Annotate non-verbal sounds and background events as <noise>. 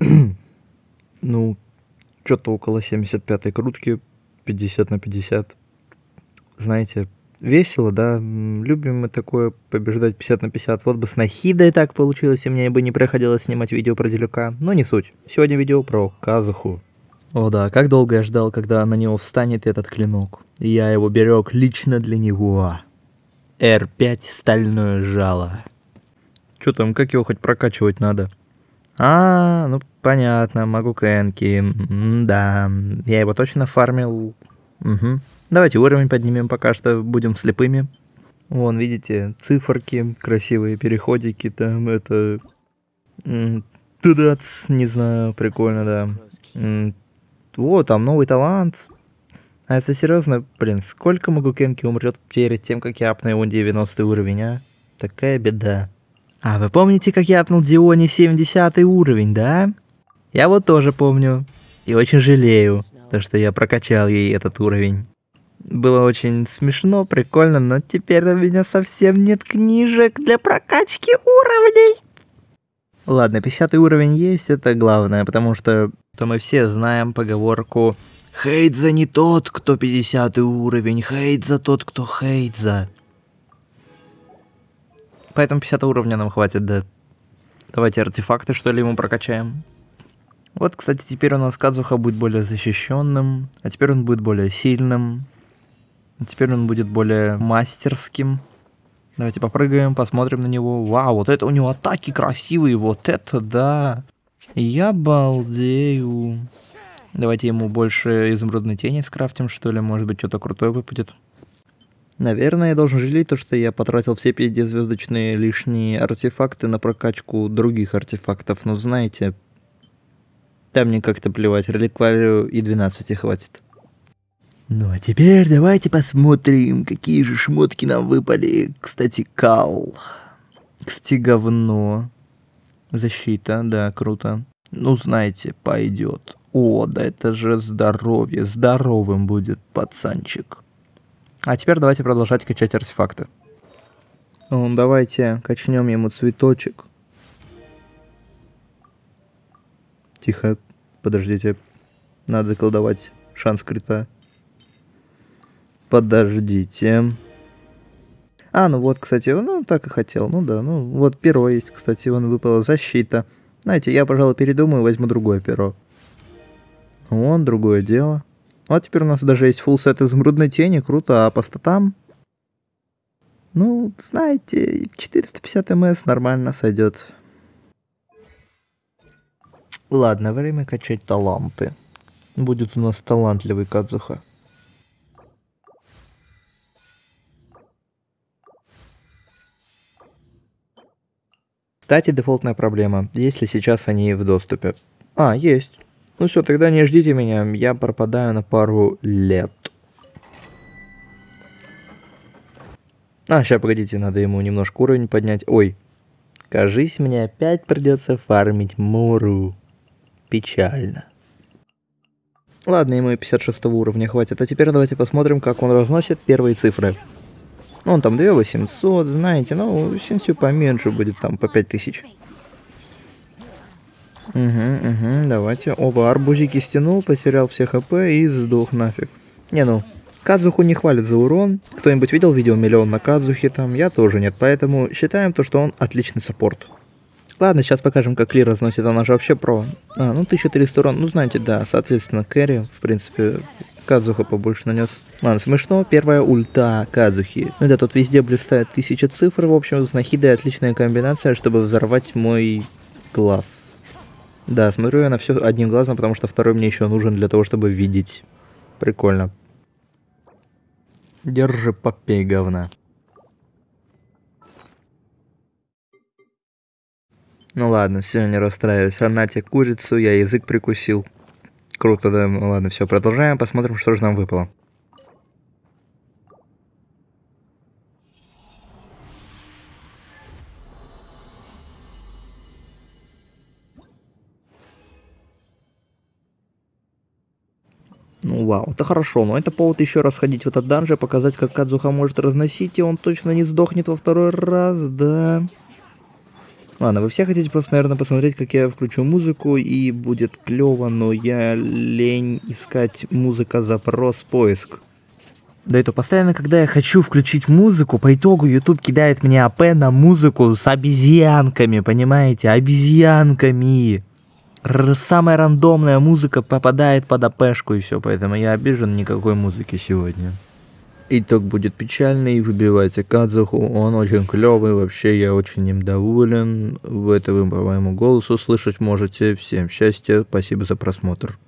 <clears throat> ну, что-то около 75-й крутки, 50 на 50. Знаете, весело, да, любим мы такое, побеждать 50 на 50. Вот бы с Нахидой так получилось, и мне бы не приходилось снимать видео про Делюка, но не суть. Сегодня видео про Казаху. О да, как долго я ждал, когда на него встанет этот клинок. я его берег лично для него. R5 стальное жало. Чё там, как его хоть прокачивать надо? А, ну понятно, могу кенки, Да, я его точно фармил. Угу. Давайте уровень поднимем пока что, будем слепыми. Вон, видите, циферки, красивые переходики там, это... тудац, не знаю, прикольно, да. О, там новый талант. А если серьезно, блин, сколько могу кенки умрет перед тем, как я апну его 90 уровень, а? Такая беда. А вы помните, как я апнул Дионе 70 уровень, да? Я вот тоже помню. И очень жалею, то что я прокачал ей этот уровень. Было очень смешно, прикольно, но теперь у меня совсем нет книжек для прокачки уровней. Ладно, 50 уровень есть, это главное, потому что то мы все знаем поговорку «Хейт за не тот, кто 50 уровень, хейт за тот, кто хейт за» поэтому 50 уровня нам хватит, да. Давайте артефакты, что ли, ему прокачаем. Вот, кстати, теперь у нас Кадзуха будет более защищенным, а теперь он будет более сильным, а теперь он будет более мастерским. Давайте попрыгаем, посмотрим на него. Вау, вот это у него атаки красивые, вот это да. Я балдею. Давайте ему больше изумрудной тени скрафтим, что ли, может быть, что-то крутое выпадет. Наверное, я должен жалеть то, что я потратил все пиздец-звездочные лишние артефакты на прокачку других артефактов, но знаете, там мне как-то плевать, реликварию и 12 хватит. Ну а теперь давайте посмотрим, какие же шмотки нам выпали. Кстати, кал. Кстати, говно. Защита, да, круто. Ну, знаете, пойдет. О, да это же здоровье. Здоровым будет пацанчик. А теперь давайте продолжать качать артефакты. Ну, давайте качнем ему цветочек. Тихо, подождите. Надо заколдовать шанс крита. Подождите. А, ну вот, кстати, ну так и хотел. Ну да, ну вот перо есть, кстати, вон выпала защита. Знаете, я, пожалуй, передумаю, возьму другое перо. Ну, он другое дело. Ну а теперь у нас даже есть full сет изумрудной тени, круто, а по статам... Ну, знаете, 450 мс нормально сойдет. Ладно, время качать таланты. Будет у нас талантливый Кадзуха. Кстати, дефолтная проблема, если сейчас они в доступе. А, есть. Ну все, тогда не ждите меня, я пропадаю на пару лет. А, сейчас, погодите, надо ему немножко уровень поднять. Ой, кажись, мне опять придется фармить Муру. Печально. Ладно, ему и 56 уровня хватит. А теперь давайте посмотрим, как он разносит первые цифры. Ну, он там 2800, знаете, ну, Синсю поменьше будет, там, по 5000. Угу, угу, давайте. Оба, арбузики стянул, потерял все хп и сдох нафиг. Не ну, Кадзуху не хвалит за урон. Кто-нибудь видел видео «Миллион на Кадзухе» там? Я тоже нет, поэтому считаем то, что он отличный саппорт. Ладно, сейчас покажем, как Ли разносит, она же вообще про. А, ну 1300 урон, ну знаете, да, соответственно, Кэрри, в принципе, Кадзуха побольше нанес. Ладно, смешно, первая ульта Кадзухи. Ну да, тут везде блистает тысяча цифр, в общем, с отличная комбинация, чтобы взорвать мой глаз. Да, смотрю я на все одним глазом, потому что второй мне еще нужен для того, чтобы видеть. Прикольно. Держи, попей говна. Ну ладно, все, не расстраиваюсь. На тебе курицу, я язык прикусил. Круто, да? ладно, все, продолжаем, посмотрим, что же нам выпало. Ну вау, это хорошо, но это повод еще раз ходить в этот данжи, показать, как Кадзуха может разносить, и он точно не сдохнет во второй раз, да. Ладно, вы все хотите просто, наверное, посмотреть, как я включу музыку, и будет клево, но я лень искать музыка запрос поиск. Да это постоянно, когда я хочу включить музыку, по итогу YouTube кидает мне АП на музыку с обезьянками, понимаете? Обезьянками самая рандомная музыка попадает под АПшку и все, поэтому я обижен никакой музыки сегодня. Итог будет печальный, выбивайте Кадзуху, он очень клевый, вообще я очень им доволен. В это вы по моему голосу слышать можете. Всем счастья, спасибо за просмотр.